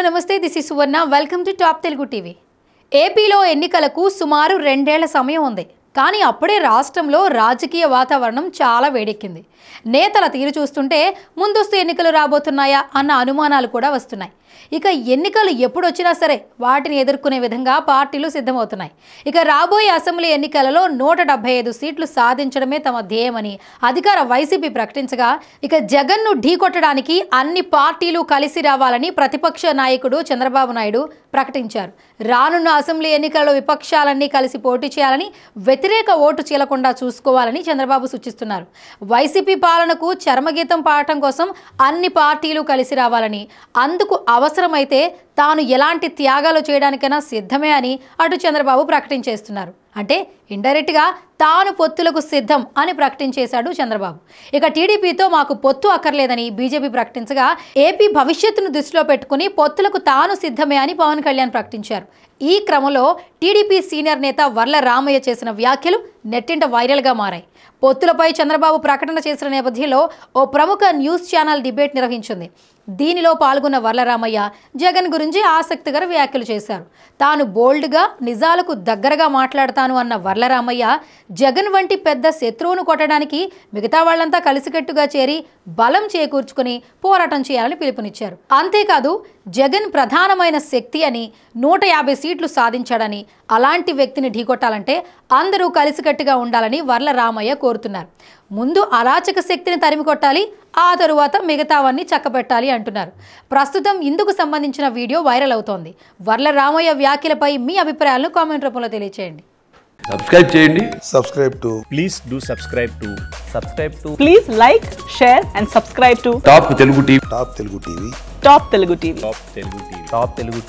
hello నమస్తే this is Suvarna welcome to top Telugu TV ఏపీలో ఎన్నికలకు సుమారు రెండేళ్ల సమయం ఉంది కానీ అప్పుడే రాష్ట్రంలో రాజకీయ వాతావరణం చాలా వేడెక్కింది నేతల తీరు చూస్తుంటే ముందస్తు ఎన్నికలు రాబోతున్నాయా అన్న అనుమానాలు కూడా వస్తున్నాయి ఇక ఎన్నికలు ఎప్పుడు వచ్చినా సరే వాటిని ఎదుర్కొనే విధంగా పార్టీలు సిద్ధమవుతున్నాయి ఇక రాబోయే అసెంబ్లీ ఎన్నికలలో నూట డెబ్బై ఐదు సీట్లు సాధించడమే తమ ధ్యేయమని అధికార వైసీపీ ప్రకటించగా ఇక జగన్ను ఢీకొట్టడానికి అన్ని పార్టీలు కలిసి రావాలని ప్రతిపక్ష నాయకుడు చంద్రబాబు నాయుడు ప్రకటించారు రానున్న అసెంబ్లీ ఎన్నికలలో విపక్షాలన్నీ కలిసి పోటీ చేయాలని వ్యతిరేక ఓటు చీలకుండా చూసుకోవాలని చంద్రబాబు సూచిస్తున్నారు వైసీపీ పాలనకు చర్మగీతం పాడటం కోసం అన్ని పార్టీలు కలిసి రావాలని అందుకు అవసరమైతే తాను ఎలాంటి త్యాగాలు చేయడానికైనా సిద్ధమే అని అటు చంద్రబాబు ప్రకటించేస్తున్నారు అంటే ఇండైరెక్ట్గా తాను పొత్తులకు సిద్ధం అని ప్రకటించేశాడు చంద్రబాబు ఇక టీడీపీతో మాకు పొత్తు అక్కర్లేదని బీజేపీ ప్రకటించగా ఏపీ భవిష్యత్తును దృష్టిలో పెట్టుకుని పొత్తులకు తాను సిద్ధమే అని పవన్ కళ్యాణ్ ప్రకటించారు ఈ క్రమంలో టీడీపీ సీనియర్ నేత వర్ల రామయ్య చేసిన వ్యాఖ్యలు నెట్టింట వైరల్గా మారాయి పొత్తులపై చంద్రబాబు ప్రకటన చేసిన నేపథ్యంలో ఓ ప్రముఖ న్యూస్ ఛానల్ డిబేట్ నిర్వహించింది దీనిలో పాల్గొన్న వర్లరామయ్య జగన్ గురించి ఆసక్తికర వ్యాఖ్యలు చేశారు తాను బోల్డ్గా నిజాలకు దగ్గరగా మాట్లాడతాను అన్న వర్లరామయ్య జగన్ వంటి పెద్ద శత్రువును కొట్టడానికి మిగతా వాళ్లంతా కలిసికట్టుగా చేరి బలం చేకూర్చుకుని పోరాటం చేయాలని పిలుపునిచ్చారు అంతేకాదు జగన్ ప్రధానమైన శక్తి అని నూట యాభై సీట్లు సాధించాడని అలాంటి వ్యక్తిని ఢీకొట్టాలంటే అందరూ కలిసికట్టు అలర్ట్గా ఉండాలని వర్ల రామయ్య కోరుతున్నారు ముందు అరాచక శక్తిని తరిమికొట్టాలి ఆ తరువాత మిగతావన్నీ చక్కబెట్టాలి అంటున్నారు ప్రస్తుతం ఇందుకు సంబంధించిన వీడియో వైరల్ అవుతోంది వర్ల రామయ్య వ్యాఖ్యలపై మీ అభిప్రాయాలను కామెంట్ రూపంలో తెలియచేయండి సబ్స్క్రైబ్ చేయండి subscribe to please do subscribe to subscribe to please like share and subscribe to top Telugu TV top Telugu TV top Telugu TV top Telugu TV top Telugu TV